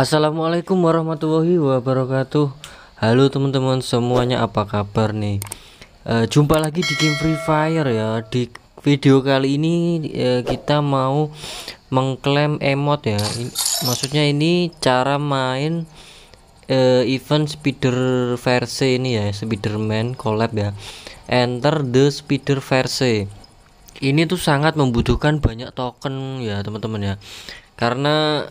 Assalamualaikum warahmatullahi wabarakatuh Halo teman-teman semuanya apa kabar nih e, Jumpa lagi di game Free Fire ya Di video kali ini e, kita mau mengklaim emot ya I, Maksudnya ini cara main e, event spider verse ini ya Spiderman collab ya Enter the spider verse Ini tuh sangat membutuhkan banyak token ya teman-teman ya Karena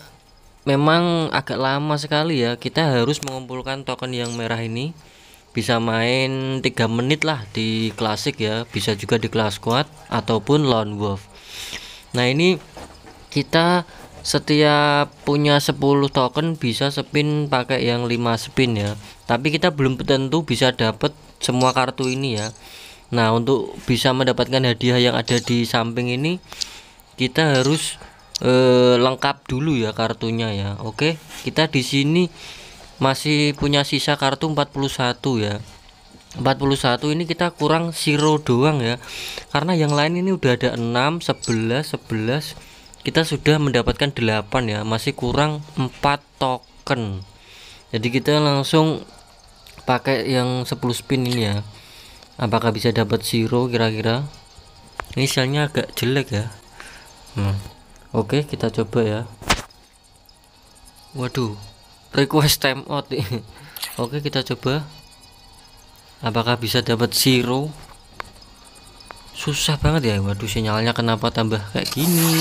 memang agak lama sekali ya kita harus mengumpulkan token yang merah ini bisa main 3 menit lah di klasik ya bisa juga di kelas kuat ataupun lone wolf nah ini kita setiap punya 10 token bisa spin pakai yang 5 spin ya tapi kita belum tentu bisa dapat semua kartu ini ya nah untuk bisa mendapatkan hadiah yang ada di samping ini kita harus eh, lengkap dulu ya kartunya ya Oke kita di sini masih punya sisa kartu 41 ya 41 ini kita kurang siro doang ya karena yang lain ini udah ada 6 11 11 kita sudah mendapatkan 8 ya masih kurang 4 token jadi kita langsung pakai yang 10 spin ini ya apakah bisa dapat siro kira-kira ini agak jelek ya hmm. Oke, kita coba ya. Waduh, request time out. Oke, kita coba. Apakah bisa dapat zero? Susah banget ya. Waduh, sinyalnya kenapa tambah kayak gini?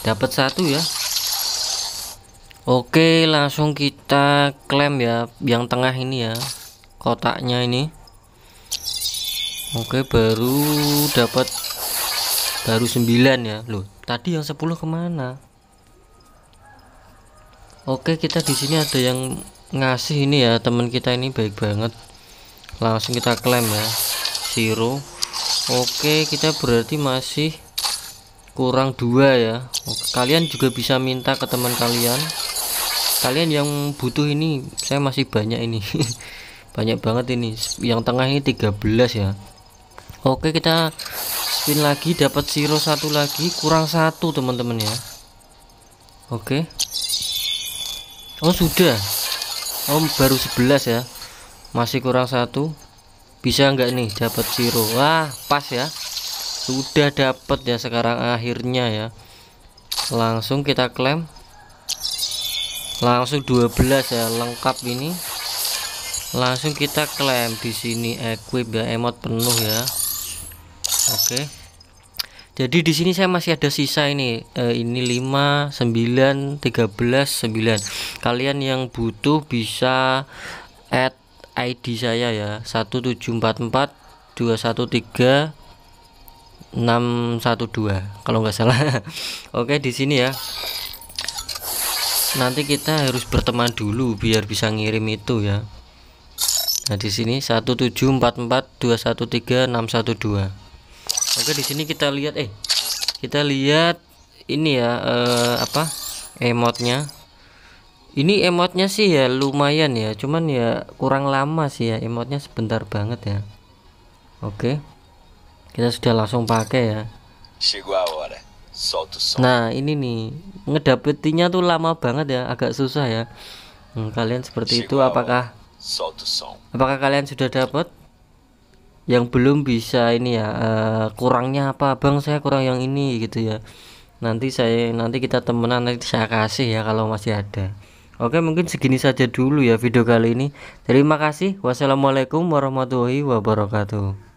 Dapat satu ya. Oke, langsung kita klaim ya yang tengah ini ya. Kotaknya ini. Oke, baru dapat baru 9 ya loh tadi yang 10 kemana Oke kita di sini ada yang ngasih ini ya teman kita ini baik banget langsung kita klaim ya zero Oke kita berarti masih kurang dua ya Oke, kalian juga bisa minta ke teman kalian kalian yang butuh ini saya masih banyak ini banyak banget ini yang tengah ini 13 ya Oke kita spin lagi dapat siro satu lagi kurang satu teman-teman ya oke okay. oh sudah oh baru 11 ya masih kurang satu bisa nggak nih dapat siro wah pas ya sudah dapat ya sekarang akhirnya ya langsung kita klaim langsung 12 ya lengkap ini langsung kita klaim di sini equip ya emot penuh ya Oke. Jadi di sini saya masih ada sisa ini. Eh, ini 5, 9, 13, 9. Kalian yang butuh bisa add ID saya ya. 1744 213 612 kalau nggak salah. Oke, di sini ya. Nanti kita harus berteman dulu biar bisa ngirim itu ya. Nah, di sini 1744 213 612 oke di sini kita lihat eh kita lihat ini ya eh, apa emotnya ini emotnya sih ya lumayan ya cuman ya kurang lama sih ya emotnya sebentar banget ya oke kita sudah langsung pakai ya, ya nah ini nih ngedapetinya tuh lama banget ya agak susah ya hmm, kalian seperti itu apakah apakah kalian sudah dapat yang belum bisa ini ya uh, kurangnya apa bang saya kurang yang ini gitu ya nanti saya nanti kita temenan nanti saya kasih ya kalau masih ada oke mungkin segini saja dulu ya video kali ini terima kasih wassalamualaikum warahmatullahi wabarakatuh